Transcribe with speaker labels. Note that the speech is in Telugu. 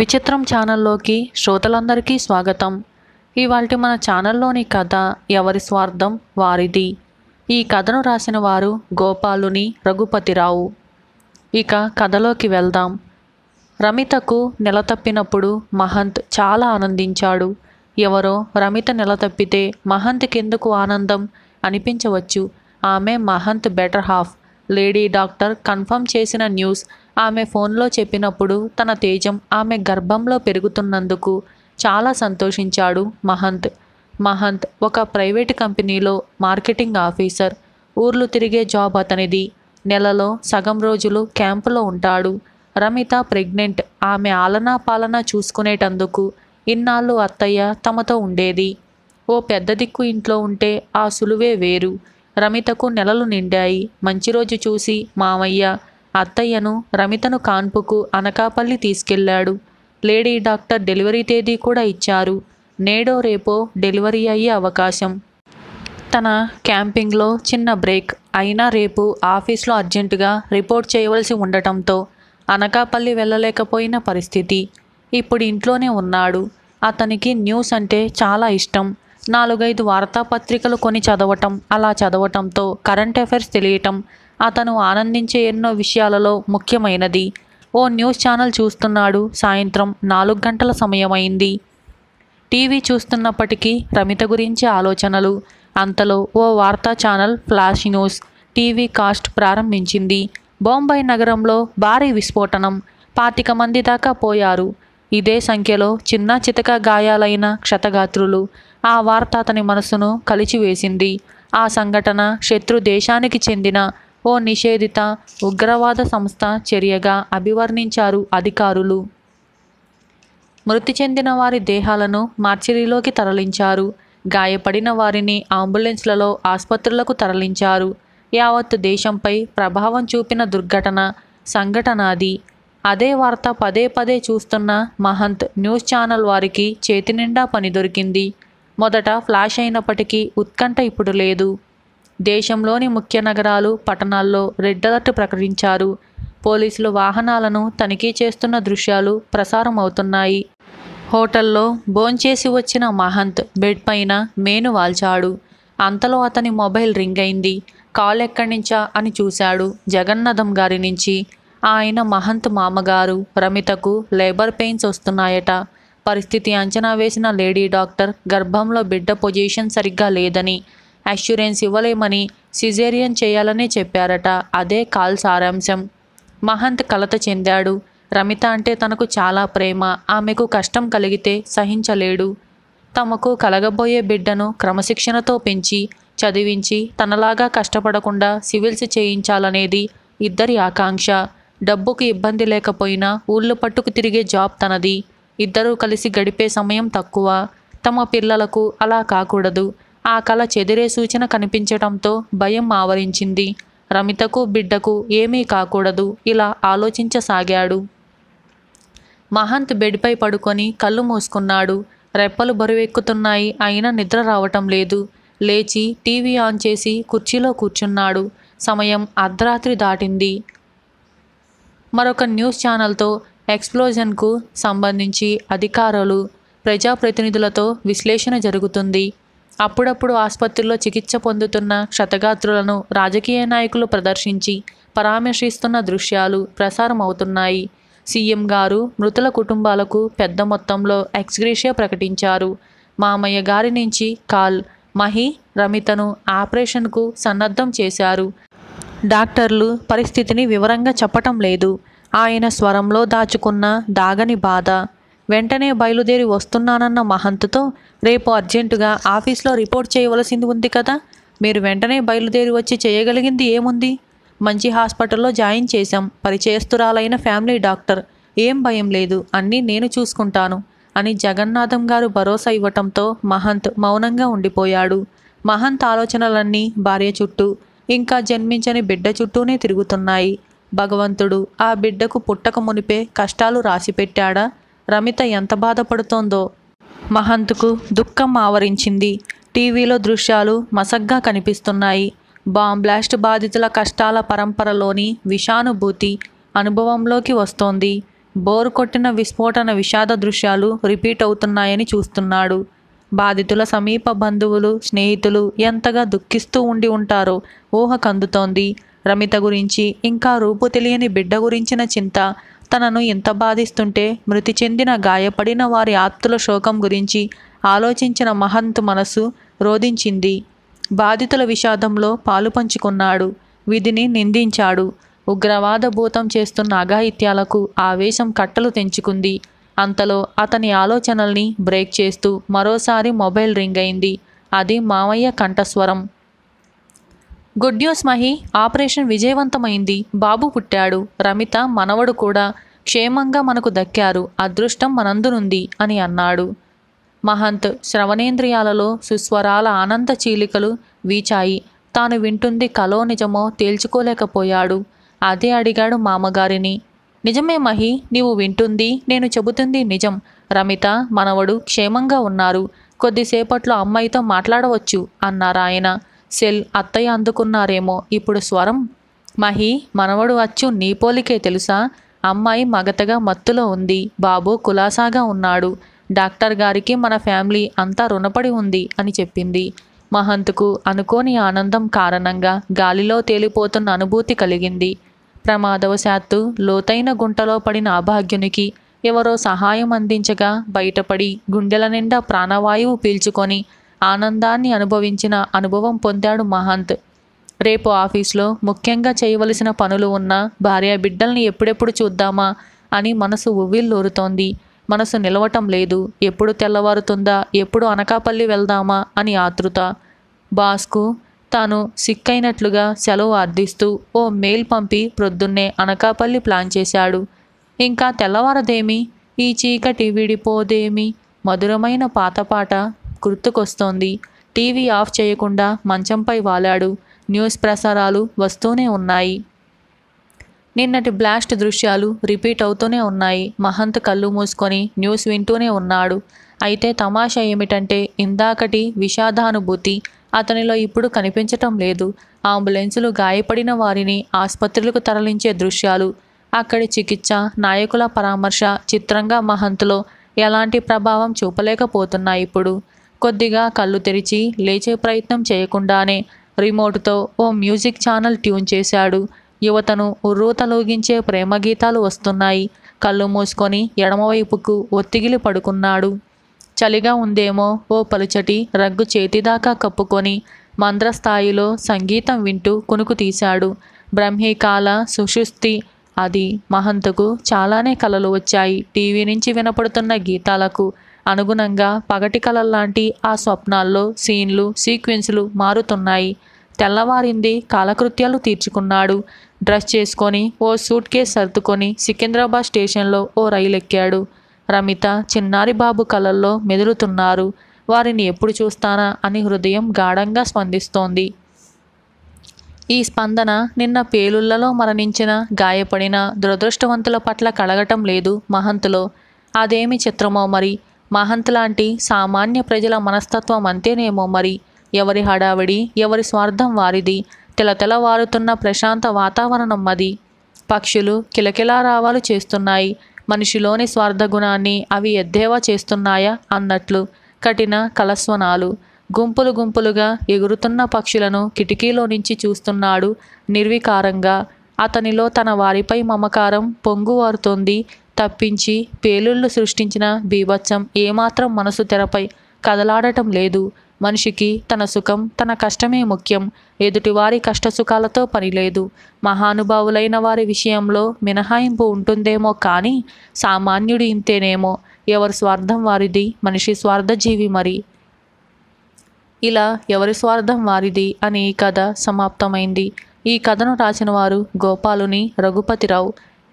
Speaker 1: విచిత్రం ఛానల్లోకి శ్రోతలందరికీ స్వాగతం ఇవాళ మన ఛానల్లోని కథ ఎవరి స్వార్థం వారిది ఈ కథను రాసిన వారు గోపాలుని రఘుపతిరావు ఇక కథలోకి వెళ్దాం రమితకు నెల తప్పినప్పుడు మహంత్ చాలా ఆనందించాడు ఎవరో రమిత నెల తప్పితే మహంత్కెందుకు ఆనందం అనిపించవచ్చు ఆమె Mahant better half lady doctor confirm చేసిన న్యూస్ ఆమె ఫోన్లో చెప్పినప్పుడు తన తేజం ఆమె గర్భంలో పెరుగుతున్నందుకు చాలా సంతోషించాడు మహంత్ మహంత్ ఒక ప్రైవేట్ కంపెనీలో మార్కెటింగ్ ఆఫీసర్ ఊర్లు తిరిగే జాబ్ అతనిది నెలలో సగం రోజులు క్యాంపులో ఉంటాడు రమిత ప్రెగ్నెంట్ ఆమె ఆలనా పాలన చూసుకునేటందుకు ఇన్నాళ్ళు అత్తయ్య తమతో ఉండేది ఓ పెద్ద దిక్కు ఇంట్లో ఉంటే ఆ సులువే వేరు రమితకు నెలలు నిండాయి మంచి రోజు చూసి మామయ్య అత్తయ్యను రమితను కాన్పుకు అనకాపల్లి తీసుకెళ్లాడు లేడీ డాక్టర్ డెలివరీ తేదీ కూడా ఇచ్చారు నేడో రేపో డెలివరీ అయ్యే అవకాశం తన క్యాంపింగ్లో చిన్న బ్రేక్ అయినా రేపు ఆఫీస్లో అర్జెంటుగా రిపోర్ట్ చేయవలసి ఉండటంతో అనకాపల్లి వెళ్ళలేకపోయిన పరిస్థితి ఇప్పుడు ఇంట్లోనే ఉన్నాడు అతనికి న్యూస్ అంటే చాలా ఇష్టం నాలుగైదు వార్తాపత్రికలు కొని చదవటం అలా చదవటంతో కరెంట్ అఫైర్స్ తెలియటం అతను ఆనందించే ఎన్నో విషయాలలో ముఖ్యమైనది ఓ న్యూస్ ఛానల్ చూస్తున్నాడు సాయంత్రం నాలుగు గంటల సమయమైంది టీవీ చూస్తున్నప్పటికీ రమిత గురించి ఆలోచనలు అంతలో ఓ వార్తా channel flash news TV cast ప్రారంభించింది బొంబాయి నగరంలో భారీ విస్ఫోటనం పాతిక మంది దాకా పోయారు ఇదే సంఖ్యలో చిన్న చితక గాయాలైన క్షతగాత్రులు ఆ వార్త అతని మనసును కలిచివేసింది ఆ సంఘటన శత్రు దేశానికి చెందిన ఓ నిషేధిత ఉగ్రవాద సంస్థ చర్యగా అభివర్ణించారు అధికారులు మృతి చెందిన వారి దేహాలను మార్చిరీలోకి తరలించారు గాయపడిన వారిని అంబులెన్స్లలో ఆసుపత్రులకు తరలించారు యావత్ దేశంపై ప్రభావం చూపిన దుర్ఘటన సంఘటన అది అదే వార్త పదే పదే చూస్తున్న మహంత్ న్యూస్ ఛానల్ వారికి చేతినిండా పని దొరికింది మొదట ఫ్లాష్ అయినప్పటికీ ఉత్కంఠ ఇప్పుడు లేదు దేశంలోని ముఖ్య నగరాలు పట్టణాల్లో రెడ్ అలర్ట్ ప్రకటించారు పోలీసులు వాహనాలను తనిఖీ చేస్తున్న దృశ్యాలు ప్రసారం అవుతున్నాయి హోటల్లో భోంచేసి వచ్చిన మహంత్ బెడ్ పైన మేను వాల్చాడు అంతలో అతని మొబైల్ రింగ్ అయింది కాల్ ఎక్కడి నుంచా అని చూశాడు జగన్నాథం గారి నుంచి ఆయన మహంత్ మామగారు రమితకు లేబర్ పెయిన్స్ వస్తున్నాయట పరిస్థితి అంచనా వేసిన లేడీ డాక్టర్ గర్భంలో బిడ్డ పొజిషన్ సరిగ్గా లేదని అష్యూరెన్స్ ఇవ్వలేమని సిజేరియన్ చేయాలని చెప్పారట అదే కాల్ సారాంశం మహంత్ కలత చెందాడు రమిత అంటే తనకు చాలా ప్రేమ ఆమెకు కష్టం కలిగితే సహించలేడు తమకు కలగబోయే బిడ్డను క్రమశిక్షణతో పెంచి చదివించి తనలాగా కష్టపడకుండా సివిల్స్ చేయించాలనేది ఇద్దరి ఆకాంక్ష డబ్బుకు ఇబ్బంది లేకపోయినా ఊళ్ళు పట్టుకు తిరిగే జాబ్ తనది ఇద్దరూ కలిసి గడిపే సమయం తక్కువ తమ పిల్లలకు అలా కాకూడదు ఆ కళ చెదిరే సూచన కనిపించటంతో భయం ఆవరించింది రమితకు బిడ్డకు ఏమీ కాకూడదు ఇలా ఆలోచించసాగాడు మహంత్ బెడ్పై పడుకొని కళ్ళు మూసుకున్నాడు రెప్పలు బరువెక్కుతున్నాయి అయినా నిద్ర రావటం లేదు లేచి టీవీ ఆన్ చేసి కుర్చీలో కూర్చున్నాడు సమయం అర్ధరాత్రి దాటింది మరొక న్యూస్ ఛానల్తో ఎక్స్ప్లోజన్కు సంబంధించి అధికారులు ప్రజాప్రతినిధులతో విశ్లేషణ జరుగుతుంది అప్పుడప్పుడు ఆసుపత్రిలో చికిత్స పొందుతున్న క్షతగాత్రులను రాజకీయ నాయకులు ప్రదర్శించి పరామర్శిస్తున్న దృశ్యాలు ప్రసారం అవుతున్నాయి సీఎం గారు మృతుల కుటుంబాలకు పెద్ద మొత్తంలో ఎక్స్గ్రేషియా ప్రకటించారు మామయ్య గారి నుంచి కాల్ మహి రమితను ఆపరేషన్కు సన్నద్ధం చేశారు డాక్టర్లు పరిస్థితిని వివరంగా చెప్పటం లేదు ఆయన స్వరంలో దాచుకున్న దాగని బాధ వెంటనే బయలుదేరి వస్తున్నానన్న మహంత్తో రేపు అర్జెంటుగా ఆఫీస్లో రిపోర్ట్ చేయవలసింది ఉంది కదా మీరు వెంటనే బయలుదేరి వచ్చి చేయగలిగింది ఏముంది మంచి హాస్పిటల్లో జాయిన్ చేశాం పరిచయస్తురాలైన ఫ్యామిలీ డాక్టర్ ఏం భయం లేదు అన్నీ నేను చూసుకుంటాను అని జగన్నాథం గారు భరోసా ఇవ్వటంతో మహంత్ మౌనంగా ఉండిపోయాడు మహంత్ ఆలోచనలన్నీ భార్య చుట్టూ ఇంకా జన్మించని బిడ్డ చుట్టూనే తిరుగుతున్నాయి భగవంతుడు ఆ బిడ్డకు పుట్టక మునిపే కష్టాలు రాసిపెట్టాడా రమిత ఎంత బాధపడుతోందో మహంత్కు దుఃఖం ఆవరించింది టీవీలో దృశ్యాలు మసగ్గా కనిపిస్తున్నాయి బాంబ్లాస్ట్ బాధితుల కష్టాల పరంపరలోని విషానుభూతి అనుభవంలోకి వస్తోంది బోరు కొట్టిన విస్ఫోటన విషాద దృశ్యాలు రిపీట్ అవుతున్నాయని చూస్తున్నాడు బాధితుల సమీప బంధువులు స్నేహితులు ఎంతగా దుఃఖిస్తూ ఉండి ఉంటారో ఊహ కందుతోంది రమిత గురించి ఇంకా రూపు తెలియని బిడ్డ గురించిన చింత తనను ఇంత బాధిస్తుంటే మృతి చెందిన గాయపడిన వారి ఆత్తుల శోకం గురించి ఆలోచించిన మహంత్ మనసు రోధించింది బాధితుల విషాదంలో పాలు పంచుకున్నాడు విధిని నిందించాడు ఉగ్రవాద భూతం చేస్తున్న అఘాయిత్యాలకు ఆవేశం కట్టలు తెంచుకుంది అంతలో అతని ఆలోచనల్ని బ్రేక్ చేస్తూ మరోసారి మొబైల్ రింగ్ అయింది అది మావయ్య కంఠస్వరం గుడ్ న్యూస్ మహి ఆపరేషన్ విజయవంతమైంది బాబు పుట్టాడు రమిత మనవడు కూడా క్షేమంగా మనకు దక్కారు అదృష్టం మనందునుంది అని అన్నాడు మహంత్ శ్రవణేంద్రియాలలో సుస్వరాల ఆనంద చీలికలు వీచాయి తాను వింటుంది కలో నిజమో తేల్చుకోలేకపోయాడు అదే అడిగాడు మామగారిని నిజమే మహి నీవు వింటుంది నేను చెబుతుంది నిజం రమిత మనవడు క్షేమంగా ఉన్నారు కొద్దిసేపట్లో అమ్మాయితో మాట్లాడవచ్చు అన్నారాయన సెల్ అత్తయ్య అందుకున్నారేమో ఇప్పుడు స్వరం మహి మనవడు అచ్చు నీ పోలికే తెలుసా అమ్మాయి మగతగా మత్తులో ఉంది బాబు కులాసాగా ఉన్నాడు డాక్టర్ గారికి మన ఫ్యామిలీ అంతా రుణపడి ఉంది అని చెప్పింది మహంత్కు అనుకోని ఆనందం కారణంగా గాలిలో తేలిపోతున్న అనుభూతి కలిగింది ప్రమాదవశాత్తు లోతైన గుంటలో పడిన అభాగ్యునికి ఎవరో సహాయం అందించగా బయటపడి గుండెల నిండా ప్రాణవాయువు పీల్చుకొని ఆనందాన్ని అనుభవించిన అనుభవం పొందాడు మహంత్ రేపు ఆఫీస్లో ముఖ్యంగా చేయవలసిన పనులు ఉన్నా భార్య బిడ్డల్ని ఎప్పుడెప్పుడు చూద్దామా అని మనసు ఉవ్విల్లూరుతోంది మనసు నిలవటం లేదు ఎప్పుడు తెల్లవారుతుందా ఎప్పుడు అనకాపల్లి వెళ్దామా అని ఆతృత బాస్కు తాను సిక్కైనట్లుగా సెలవు అర్థిస్తూ ఓ మెయిల్ పంపి ప్రొద్దున్నే అనకాపల్లి ప్లాన్ చేశాడు ఇంకా తెల్లవారదేమి ఈ చీకటి విడిపోదేమి మధురమైన పాతపాట గుర్తుకొస్తోంది టీవీ ఆఫ్ చేయకుండా మంచంపై వాలాడు న్యూస్ ప్రసారాలు వస్తూనే ఉన్నాయి నిన్నటి బ్లాస్ట్ దృశ్యాలు రిపీట్ అవుతూనే ఉన్నాయి మహంత్ కళ్ళు మూసుకొని న్యూస్ వింటూనే ఉన్నాడు అయితే తమాషా ఏమిటంటే ఇందాకటి విషాదానుభూతి అతనిలో ఇప్పుడు కనిపించటం లేదు అంబులెన్సులు గాయపడిన వారిని ఆసుపత్రులకు తరలించే దృశ్యాలు అక్కడి చికిత్స నాయకుల పరామర్శ చిత్రంగా మహంత్లో ఎలాంటి ప్రభావం చూపలేకపోతున్నాయి ఇప్పుడు కొద్దిగా కళ్ళు తెరిచి లేచే ప్రయత్నం చేయకుండానే రిమోట్తో ఓ మ్యూజిక్ ఛానల్ ట్యూన్ చేశాడు యువతను ఉర్రూతలోగించే ప్రేమ గీతాలు వస్తున్నాయి కళ్ళు మూసుకొని ఎడమవైపుకు ఒత్తిగిలి పడుకున్నాడు చలిగా ఉందేమో ఓ పలుచటి రగ్గు చేతిదాకా కప్పుకొని మంద్రస్థాయిలో సంగీతం వింటూ కునుకు తీశాడు బ్రహ్మీకాల సుషుస్తి అది మహంతకు చాలానే కలలు వచ్చాయి టీవీ నుంచి వినపడుతున్న గీతాలకు అనుగుణంగా పగటి కలల్లాంటి ఆ స్వప్నాల్లో సీన్లు సీక్వెన్స్లు మారుతున్నాయి తెల్లవారింది కాలకృత్యాలు తీర్చుకున్నాడు డ్రెస్ చేసుకొని ఓ సూట్ కేస్ సర్దుకొని సికింద్రాబాద్ స్టేషన్లో ఓ రైలు ఎక్కాడు రమిత చిన్నారి బాబు కలల్లో మెదులుతున్నారు వారిని ఎప్పుడు చూస్తానా అని హృదయం గాఢంగా స్పందిస్తోంది ఈ స్పందన నిన్న పేలుళ్లలో మరణించిన గాయపడిన దురదృష్టవంతుల పట్ల కలగటం లేదు మహంతులో అదేమి చిత్రమో మరి మహంత్ లాంటి సామాన్య ప్రజల మనస్తత్వం అంతేనేమో మరి ఎవరి హడావిడి ఎవరి స్వార్థం వారిది తెలతెలవారుతున్న ప్రశాంత వాతావరణం అది పక్షులు కిలకిలారావాలు చేస్తున్నాయి మనిషిలోని స్వార్థగుణాన్ని అవి ఎద్దేవా చేస్తున్నాయా అన్నట్లు కఠిన కలస్వనాలు గుంపులు గుంపులుగా ఎగురుతున్న పక్షులను కిటికీలో నుంచి చూస్తున్నాడు నిర్వికారంగా అతనిలో తన వారిపై మమకారం పొంగువారుతోంది తప్పించి పేలుళ్ళు సృష్టించిన బీభత్సం ఏమాత్రం మనసు తెరపై కదలాడటం లేదు మనిషికి తన సుఖం తన కష్టమే ముఖ్యం ఎదుటివారి కష్టసుఖాలతో పనిలేదు మహానుభావులైన వారి విషయంలో మినహాయింపు ఉంటుందేమో కానీ సామాన్యుడు ఇంతేనేమో ఎవరి స్వార్థం వారిది మనిషి స్వార్థజీవి మరి ఇలా ఎవరి స్వార్థం వారిది అని ఈ కథ సమాప్తమైంది ఈ కథను రాసిన వారు గోపాలుని రఘుపతిరావు